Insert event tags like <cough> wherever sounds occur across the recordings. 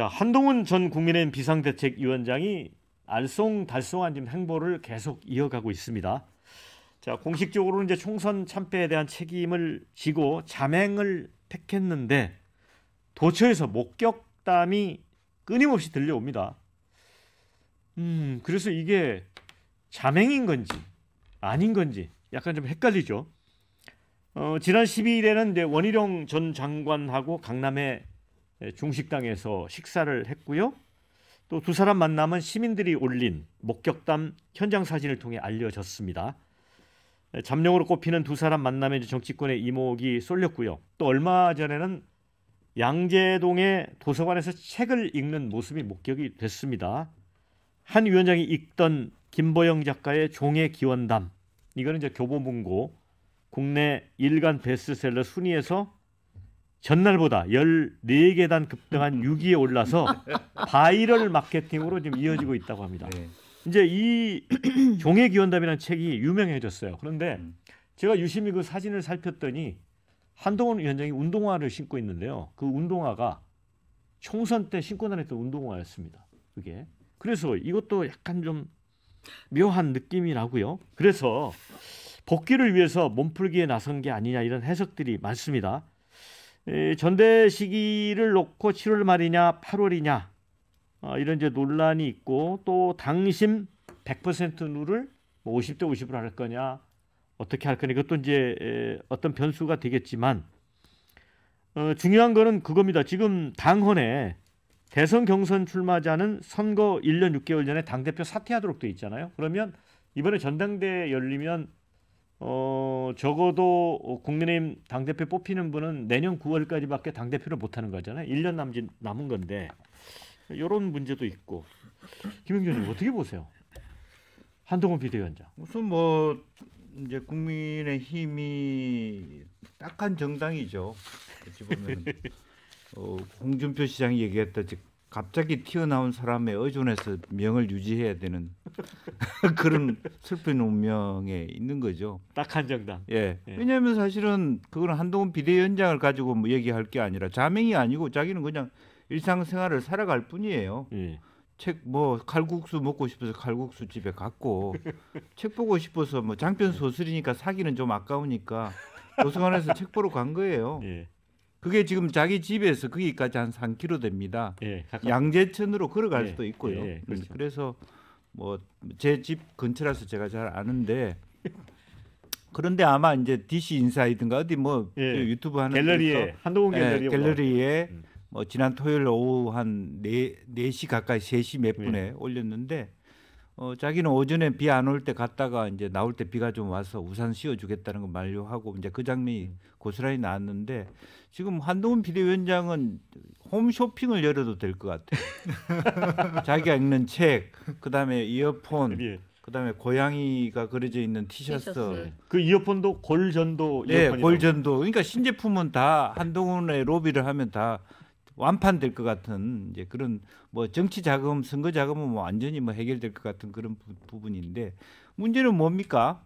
자 한동훈 전 국민의힘 비상대책위원장이 알쏭달쏭한 지금 행보를 계속 이어가고 있습니다. 자공식적으로 이제 총선 참패에 대한 책임을 지고 자맹을 택했는데 도처에서 목격담이 끊임없이 들려옵니다. 음 그래서 이게 자맹인 건지 아닌 건지 약간 좀 헷갈리죠. 어, 지난 12일에는 이제 원희룡 전 장관하고 강남에 예, 중식당에서 식사를 했고요. 또 두 사람 만남은 시민들이 올린 목격담 현장 사진을 통해 알려졌습니다. 예, 잠룡으로 꼽히는 두 사람 만남에 정치권의 이목이 쏠렸고요. 또 얼마 전에는 양재동의 도서관에서 책을 읽는 모습이 목격이 됐습니다. 한 위원장이 읽던 김보영 작가의 종의 기원담 이거는 이제 교보문고 국내 일간 베스트셀러 순위에서 전날보다 14계단 급등한 6위에 올라서 바이럴 마케팅으로 지금 이어지고 있다고 합니다. 네. 이제 이 <clears throat> 종의 기원담이라는 책이 유명해졌어요. 그런데 음. 제가 유심히 그 사진을 살폈더니 한동훈 위원장이 운동화를 신고 있는데요. 그 운동화가 총선 때 신고 다녔던 운동화였습니다. 그게. 그래서 이것도 약간 좀 묘한 느낌이 나고요. 그래서 복귀를 위해서 몸풀기에 나선 게 아니냐 이런 해석들이 많습니다. 전대 시기를 놓고 7월 말이냐 8월이냐 어, 이런 이제 논란이 있고 또 당심 100% 룰을 50대 50으로 할 거냐 어떻게 할 거냐 그것도 이제 어떤 변수가 되겠지만 어, 중요한 거는 그겁니다. 지금 당헌에 대선 경선 출마자는 선거 1년 6개월 전에 당대표 사퇴하도록 돼 있잖아요. 그러면 이번에 전당대회 열리면 어 적어도 국민의힘 당 대표 뽑히는 분은 내년 9월까지밖에 당 대표를 못 하는 거잖아요. 1년 남짓 남은 건데 이런 문제도 있고 김영준님 어떻게 보세요? 한동훈 비대위원장. 무슨 뭐 이제 국민의 힘이 딱한 정당이죠. 어찌 보면 <laughs> 어, 홍준표 시장이 얘기했다 즉 갑자기 튀어나온 사람의 의존해서 명을 유지해야 되는 <laughs> 그런 슬픈 운명에 있는 거죠. 딱 한정당. 예. 예. 왜냐하면 사실은 그거는 한동훈 비대위원장을 가지고 뭐 얘기할 게 아니라 자명이 아니고 자기는 그냥 일상생활을 살아갈 뿐이에요. 예. 책뭐 칼국수 먹고 싶어서 칼국수 집에 갔고 <laughs> 책 보고 싶어서 뭐 장편 소설이니까 사기는 좀 아까우니까 도서관에서 책 보러 간 거예요. 예. 그게 지금 자기 집에서 거기까지 한 3km 됩니다. 예, 양재천으로 걸어갈 예, 수도 있고요. 예, 예 음, 그렇죠. 그래서 뭐 제 집 근처라서 제가 잘 아는데 <laughs> 그런데 아마 이제 DC 인사이든가 어디 뭐 예, 유튜브 하는 갤러리에 한동훈 예, 갤러리에, 갤러리에 음. 음. 뭐. 지난 토요일 오후 한네시 네 가까이 3시 몇 분에 올렸는데 어, 자기는 오전에 비 안 올 때 갔다가 이제 나올 때 비가 좀 와서 우산 씌워주겠다는 거 만료하고 이제 그 장면이 고스란히 나왔는데 지금 한동훈 비대위원장은 홈쇼핑을 열어도 될 것 같아요. <laughs> 자기가 읽는 책, 그다음에 이어폰, 예. 그다음에 고양이가 그려져 있는 티셔츠. 티셔츠. 그 이어폰도 골전도 네, 골전도. 그러니까 신제품은 다 한동훈의 로비를 하면 다 완판될 것 같은 이제 그런 뭐 정치 자금, 선거 자금은 뭐 완전히 뭐 해결될 것 같은 그런 부, 부분인데 문제는 뭡니까?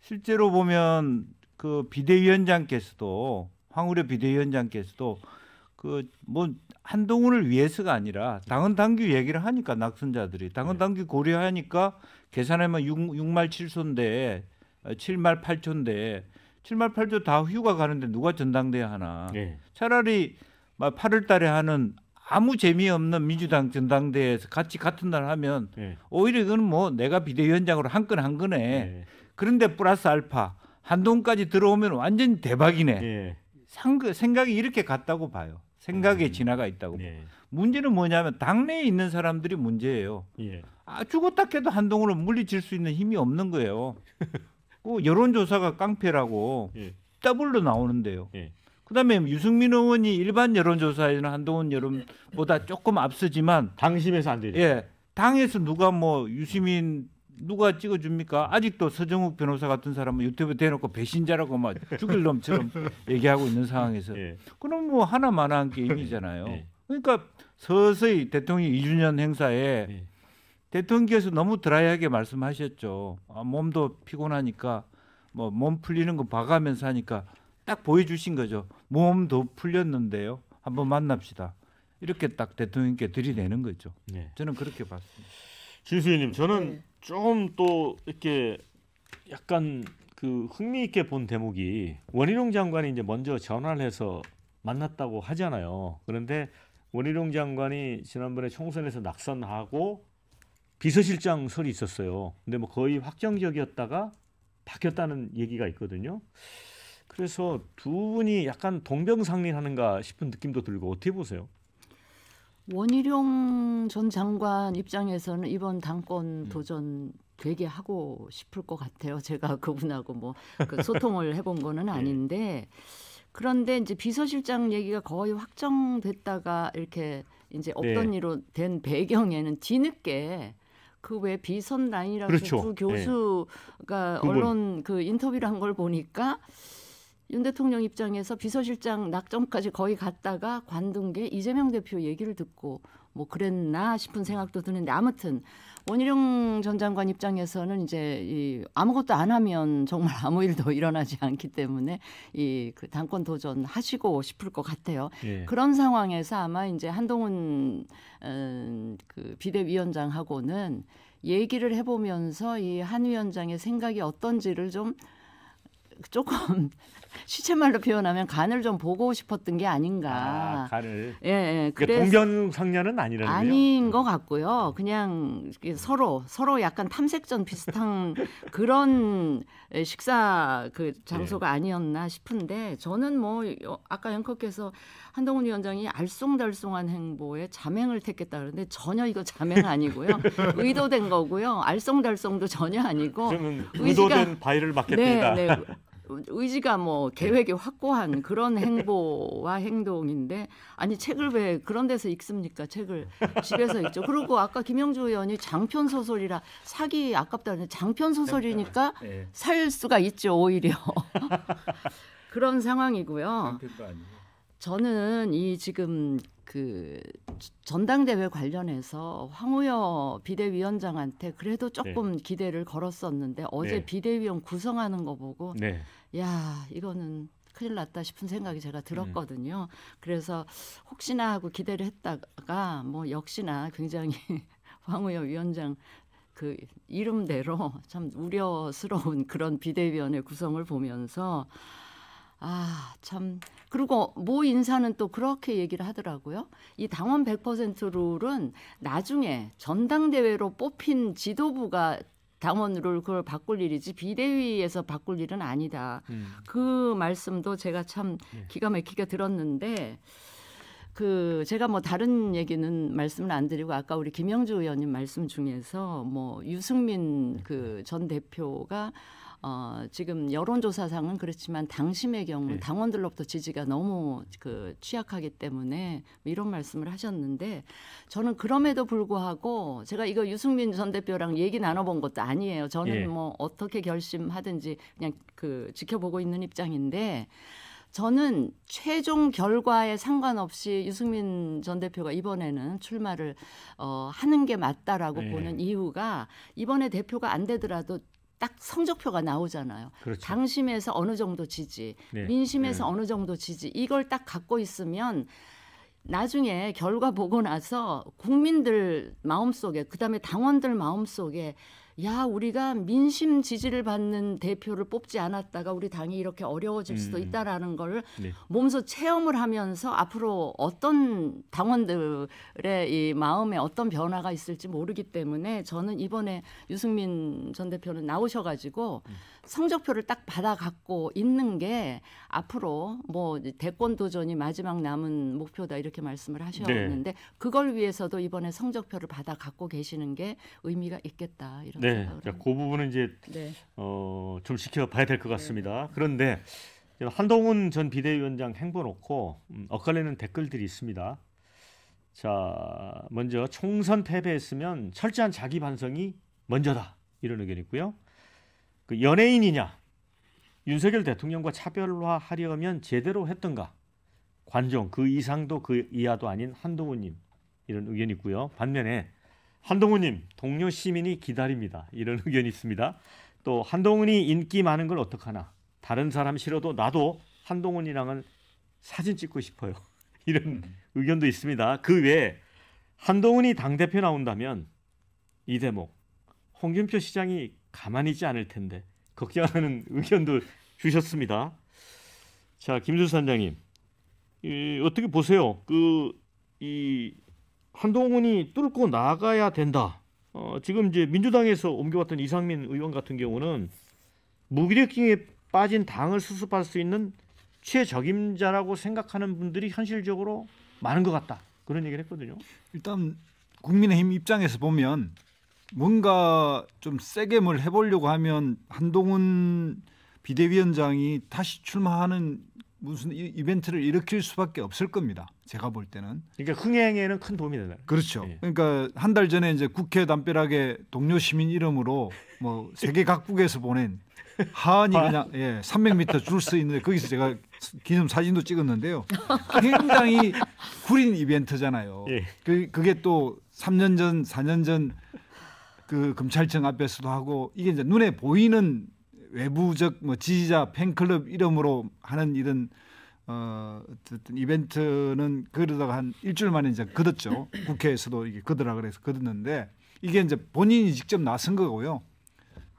실제로 보면 그 비대위원장께서도 황우려 비대위원장께서도 그 뭐 한동훈을 위해서가 아니라 당헌 당규 얘기를 하니까 낙선자들이 당헌 네. 당규 고려하니까 계산하면 6, 6말 7소인데 7말 어, 8초인데 7말 8조 다 휴가 가는데 누가 전당대회 하나. 네. 차라리 막 8월 달에 하는 아무 재미없는 민주당 전당대회에서 같이 같은 날 하면 네. 오히려 이건 뭐 내가 비대위원장으로 한 건한 건에 네. 그런데 플러스 알파 한동까지 들어오면 완전 대박이네. 네. 상그 생각이 이렇게 같다고 봐요. 생각의 음. 진화가 있다고. 네. 문제는 뭐냐면 당내에 있는 사람들이 문제예요. 예. 아, 죽었다 깨도 한동훈을 물리칠 수 있는 힘이 없는 거예요. <laughs> 그 여론조사가 깡패라고 예. 더블로 나오는데요. 예. 그다음에 유승민 의원이 일반 여론조사에는 한동훈 여론보다 조금 앞서지만 당심에서 안 되죠. 예, 당에서 누가 뭐 유시민 누가 찍어줍니까? 아직도 서정욱 변호사 같은 사람은 유튜브 대놓고 배신자라고 막 죽일 놈처럼 <laughs> 얘기하고 있는 상황에서 예. 그럼 뭐 하나만한 게임이잖아요. 예. 그러니까 서서히 대통령 2주년 행사에 예. 대통령께서 너무 드라이하게 말씀하셨죠. 아, 몸도 피곤하니까 뭐 몸 풀리는 거 봐가면서 하니까 딱 보여주신 거죠. 몸도 풀렸는데요. 한번 만납시다. 이렇게 딱 대통령께 들이대는 거죠. 예. 저는 그렇게 봤습니다. 진수희님 저는 네. 조또 이렇게 약간 그 흥미있게 본 대목이 원희룡 장관이 이제 먼저 전화를 해서 만났다고 하잖아요. 그런데 원희룡 장관이 지난번에 총선에서 낙선하고 비서실장 설이 있었어요. 근데 뭐 거의 확정적이었다가 바뀌었다는 얘기가 있거든요. 그래서 두 분이 약간 동병상련하는가 싶은 느낌도 들고 어떻게 보세요? 원희룡 전 장관 입장에서는 이번 당권 음. 도전 되게 하고 싶을 것 같아요. <laughs> 제가 그분하고 뭐그 소통을 해본 거는 네. 아닌데 그런데 이제 비서실장 얘기가 거의 확정됐다가 이렇게 이제 없던 네. 일로 된 배경에는 뒤늦게 그왜 비선 라인이라고 그렇죠. 그 교수가 네. 언론 그 인터뷰를 한 걸 보니까 윤 대통령 입장에서 비서실장 낙점까지 거의 갔다가 관둔 게 이재명 대표 얘기를 듣고 뭐 그랬나 싶은 생각도 드는데 아무튼 원희룡 전 장관 입장에서는 이제 이 아무것도 안 하면 정말 <laughs> 아무 일도 일어나지 않기 때문에 이 그 당권 도전 하시고 싶을 것 같아요. 예. 그런 상황에서 아마 이제 한동훈 음, 그 비대위원장하고는 얘기를 해보면서 이 한 위원장의 생각이 어떤지를 좀 조금 시체말로 표현하면 간을 좀 보고 싶었던 게 아닌가. 아, 간을. 예, 예. 그러니 동병상련은 아니라는 아닌 음. 것 같고요. 그냥 서로 서로 약간 탐색전 비슷한 <laughs> 그런 식사 그 장소가 예. 아니었나 싶은데 저는 뭐 아까 영커께서 한동훈 위원장이 알쏭달쏭한 행보에 자맹을 택했다 그러는데 전혀 이거 자맹 아니고요. <laughs> 의도된 거고요. 알쏭달쏭도 전혀 아니고 의도된 바위를 맞게 네, 된다. 네. 의지가 뭐 계획이 확고한 그런 네. 행보와 행동인데 아니 책을 왜 그런 데서 읽습니까? 책을 집에서 읽죠. 그리고 아까 김영주 의원이 장편 소설이라 사기 아깝다는 장편 소설이니까 네. 네. 살 수가 있죠 오히려 <laughs> 그런 상황이고요. 저는 이 지금 그 전당대회 관련해서 황우여 비대위원장한테 그래도 네. 조금 네. 기대를 걸었었는데 어제 네. 비대위원 구성하는 거 보고 네. 야 이거는 큰일 났다 싶은 생각이 제가 들었거든요. 음. 그래서 혹시나 하고 기대를 했다가 뭐 역시나 굉장히 <laughs> 황우여 위원장 그 이름대로 참 우려스러운 그런 비대위원회 구성을 보면서 아, 참. 그리고 모 인사는 또 그렇게 얘기를 하더라고요. 이 당원 100% 룰은 나중에 전당대회로 뽑힌 지도부가 당원을 그걸 바꿀 일이지 비대위에서 바꿀 일은 아니다. 음. 그 말씀도 제가 참 예. 기가 막히게 들었는데 그 제가 뭐 다른 얘기는 말씀을 안 드리고 아까 우리 김영주 의원님 말씀 중에서 뭐 유승민 그 전 대표가 어, 지금 여론조사상은 그렇지만 당심의 경우 네. 당원들로부터 지지가 너무 그 취약하기 때문에 이런 말씀을 하셨는데 저는 그럼에도 불구하고 제가 이거 유승민 전 대표랑 얘기 나눠본 것도 아니에요. 저는 네. 뭐 어떻게 결심하든지 그냥 그 지켜보고 있는 입장인데 저는 최종 결과에 상관없이 유승민 전 대표가 이번에는 출마를 어, 하는 게 맞다라고 네. 보는 이유가 이번에 대표가 안 되더라도 딱 성적표가 나오잖아요. 그렇죠. 당심에서 어느 정도 지지, 네. 민심에서 네. 어느 정도 지지 이걸 딱 갖고 있으면 나중에 결과 보고 나서 국민들 마음속에 그다음에 당원들 마음속에 야 우리가 민심 지지를 받는 대표를 뽑지 않았다가 우리 당이 이렇게 어려워질 수도 음. 있다라는 걸 네. 몸소 체험을 하면서 앞으로 어떤 당원들의 이 마음에 어떤 변화가 있을지 모르기 때문에 저는 이번에 유승민 전 대표는 나오셔가지고 음. 성적표를 딱 받아갖고 있는 게 앞으로 뭐 대권 도전이 마지막 남은 목표다 이렇게 말씀을 하셨는데 네. 그걸 위해서도 이번에 성적표를 받아갖고 계시는 게 의미가 있겠다 이런 네. 생각을 그니까그 부분은 이제 네. 어, 좀 지켜봐야 될 것 같습니다. 네. 그런데 한동훈 전 비대위원장 행보 놓고 음, 엇갈리는 댓글들이 있습니다. 자 먼저 총선 패배했으면 철저한 자기 반성이 먼저다 이런 의견이 있고요. 그 연예인이냐? 윤석열 대통령과 차별화하려면 제대로 했던가? 관종 그 이상도 그 이하도 아닌 한동훈님 이런 의견이 있고요. 반면에 한동훈님 동료 시민이 기다립니다. 이런 <laughs> 의견이 있습니다. 또 한동훈이 인기 많은 걸 어떡하나? 다른 사람 싫어도 나도 한동훈이랑은 사진 찍고 싶어요. <laughs> 이런 의견도 있습니다. 그 외에 한동훈이 당 대표 나온다면 이 대목 홍준표 시장이 가만히 있지 않을 텐데 걱정하는 <laughs> 의견도 주셨습니다. 자, 김준산장님 어떻게 보세요? 그 이 한동훈이 뚫고 나가야 된다. 어, 지금 이제 민주당에서 옮겨왔던 이상민 의원 같은 경우는 무기력증에 빠진 당을 수습할 수 있는 최적임자라고 생각하는 분들이 현실적으로 많은 것 같다. 그런 얘기를 했거든요. 일단 국민의힘 입장에서 보면 뭔가 좀 세게 뭘 해보려고 하면 한동훈 비대위원장이 다시 출마하는 무슨 이벤트를 일으킬 수밖에 없을 겁니다. 제가 볼 때는. 그러니까 흥행에는 큰 도움이 된다. 그렇죠. 예. 그러니까 한 달 전에 이제 국회 담벼락에 동료 시민 이름으로 뭐 세계 각국에서 보낸 하은이 그냥 예, 300m 줄 수 있는데 거기서 제가 기념 사진도 찍었는데요. 굉장히 구린 이벤트잖아요. 예. 그, 그게 또 3년 전, 4년 전그 검찰청 앞에서도 하고 이게 이제 눈에 보이는 외부적 뭐 지지자 팬클럽 이름으로 하는 이런 어어 이벤트는 그러다가 한 일주일 만에 이제 거뒀죠 <clears throat> 국회에서도 이게 거더라 그래서 거뒀는데 이게 이제 본인이 직접 나선 거고요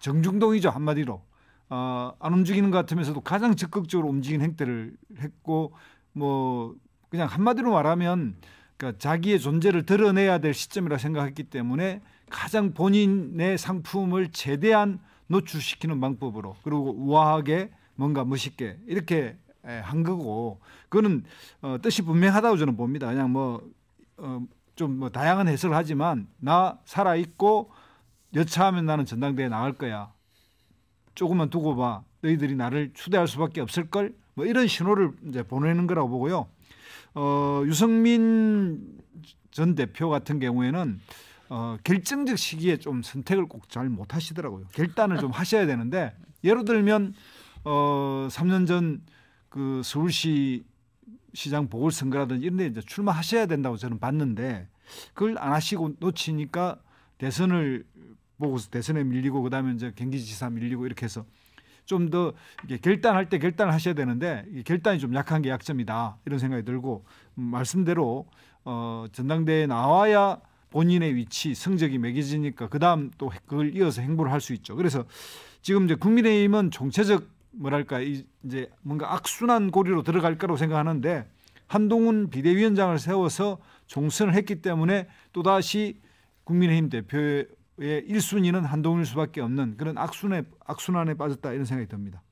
정중동이죠 한마디로 어, 안 움직이는 것 같으면서도 가장 적극적으로 움직인 행태를 했고 뭐 그냥 한마디로 말하면 그니까 자기의 존재를 드러내야 될 시점이라 생각했기 때문에 가장 본인의 상품을 최대한 노출시키는 방법으로 그리고 우아하게 뭔가 멋있게 이렇게 한 거고 그거는 어, 뜻이 분명하다고 저는 봅니다. 그냥 뭐 어, 좀뭐 다양한 해석을 하지만 나 살아 있고 여차하면 나는 전당대회 나갈 거야. 조금만 두고 봐. 너희들이 나를 추대할 수밖에 없을 걸. 뭐 이런 신호를 이제 보내는 거라고 보고요. 어, 유성민전 대표 같은 경우에는 어, 결정적 시기에 좀 선택을 꼭 잘 못 하시더라고요. 결단을 좀 하셔야 되는데 예를 들면 어, 3년 전 그 서울시 시장 보궐선거라든지 이런 데 이제 출마하셔야 된다고 저는 봤는데 그걸 안 하시고 놓치니까 대선을 보고서 대선에 밀리고 그다음에 이제 경기지사 밀리고 이렇게 해서 좀 더 결단할 때 결단을 하셔야 되는데 결단이 좀 약한 게 약점이다 이런 생각이 들고 음, 말씀대로 어, 전당대에 나와야 본인의 위치, 성적이 매겨지니까 그다음 또 그걸 이어서 행보를 할 수 있죠. 그래서 지금 이제 국민의힘은 정체적 뭐랄까 이제 뭔가 악순환 고리로 들어갈 거라고 생각하는데 한동훈 비대위원장을 세워서 종선을 했기 때문에 또다시 국민의힘 대표의 1순위는 한동훈일 수밖에 없는 그런 악순에 악순환에 빠졌다 이런 생각이 듭니다.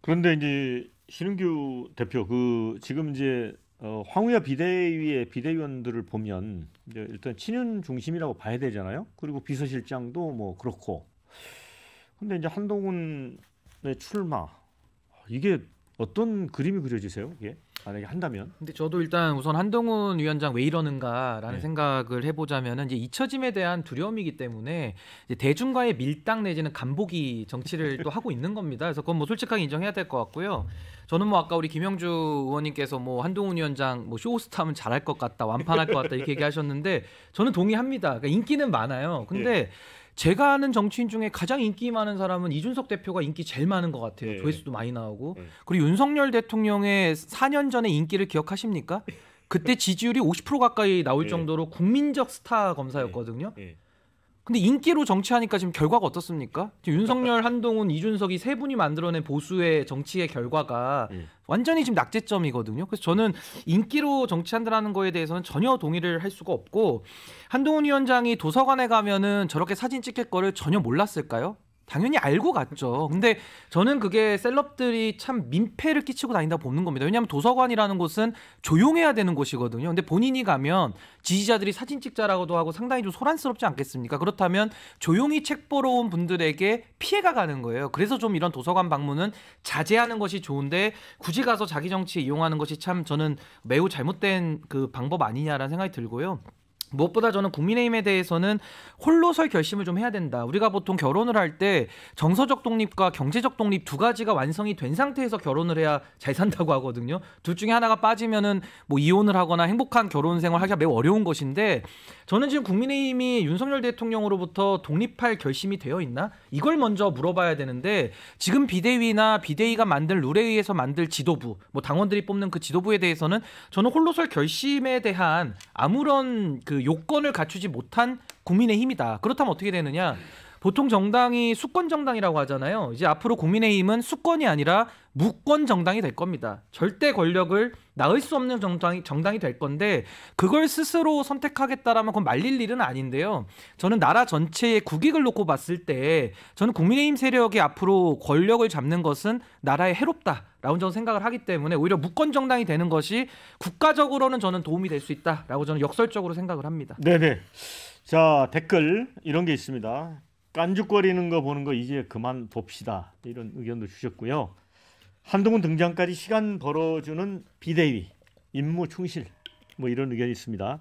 그런데 이제 신은규 대표 그 지금 이제 어, 황우야 비대위의 비대위원들을 보면 일단 친윤 중심이라고 봐야 되잖아요. 그리고 비서실장도 뭐 그렇고. 근데 이제 한동훈의 출마 이게 어떤 그림이 그려지세요? 이 만약에 한다면? 근데 저도 일단 우선 한동훈 위원장 왜 이러는가라는 네. 생각을 해보자면 이제 잊혀짐에 대한 두려움이기 때문에 대중과의 밀당 내지는 간보기 정치를 또 하고 있는 겁니다. 그래서 그건 뭐 솔직하게 인정해야 될 것 같고요. 저는 뭐 아까 우리 김영주 의원님께서 뭐 한동훈 위원장 뭐 쇼호스트 면 잘할 것 같다, 완판할 것 같다 이렇게 얘기하셨는데 저는 동의합니다. 그러니까 인기는 많아요. 근데 예. 제가 아는 정치인 중에 가장 인기 많은 사람은 이준석 대표가 인기 제일 많은 것 같아요. 네. 조회수도 많이 나오고 네. 그리고 윤석열 대통령의 4년 전의 인기를 기억하십니까? 그때 지지율이 50% 가까이 나올 네. 정도로 국민적 스타 검사였거든요. 네. 네. 근데 인기로 정치하니까 지금 결과가 어떻습니까? 지금 윤석열, <laughs> 한동훈, 이준석이 세 분이 만들어낸 보수의 정치의 결과가 음. 완전히 지금 낙제점이거든요. 그래서 저는 인기로 정치한다는 거에 대해서는 전혀 동의를 할 수가 없고 한동훈 위원장이 도서관에 가면은 저렇게 사진 찍힐 거를 전혀 몰랐을까요? 당연히 알고 갔죠. 근데 저는 그게 셀럽들이 참 민폐를 끼치고 다닌다 보는 겁니다. 왜냐하면 도서관이라는 곳은 조용해야 되는 곳이거든요. 근데 본인이 가면 지지자들이 사진 찍자라고도 하고 상당히 좀 소란스럽지 않겠습니까? 그렇다면 조용히 책 보러 온 분들에게 피해가 가는 거예요. 그래서 좀 이런 도서관 방문은 자제하는 것이 좋은데 굳이 가서 자기 정치 이용하는 것이 참 저는 매우 잘못된 그 방법 아니냐라는 생각이 들고요. 무엇보다 저는 국민의힘에 대해서는 홀로설 결심을 좀 해야 된다. 우리가 보통 결혼을 할 때 정서적 독립과 경제적 독립 두 가지가 완성이 된 상태에서 결혼을 해야 잘 산다고 하거든요. 둘 중에 하나가 빠지면은 뭐 이혼을 하거나 행복한 결혼 생활 하기가 매우 어려운 것인데 저는 지금 국민의힘이 윤석열 대통령으로부터 독립할 결심이 되어 있나? 이걸 먼저 물어봐야 되는데 지금 비대위나 비대위가 만든 룰에 의해서 만들 지도부, 뭐 당원들이 뽑는 그 지도부에 대해서는 저는 홀로설 결심에 대한 아무런 그그 요건을 갖추지 못한 국민의 힘이다. 그렇다면 어떻게 되느냐? 보통 정당이 수권 정당이라고 하잖아요. 이제 앞으로 국민의힘은 수권이 아니라 무권 정당이 될 겁니다. 절대 권력을 나을 수 없는 정당이, 정당이 될 건데 그걸 스스로 선택하겠다라면 그건 말릴 일은 아닌데요. 저는 나라 전체의 국익을 놓고 봤을 때 저는 국민의힘 세력이 앞으로 권력을 잡는 것은 나라에 해롭다. 라고 저는 생각을 하기 때문에 오히려 무권 정당이 되는 것이 국가적으로는 저는 도움이 될 수 있다라고 저는 역설적으로 생각을 합니다. 네네. 자 댓글 이런 게 있습니다. 깐죽거리는 거 보는 거 이제 그만 봅시다. 이런 의견도 주셨고요. 한동훈 등장까지 시간 벌어주는 비대위, 임무 충실 뭐 이런 의견이 있습니다.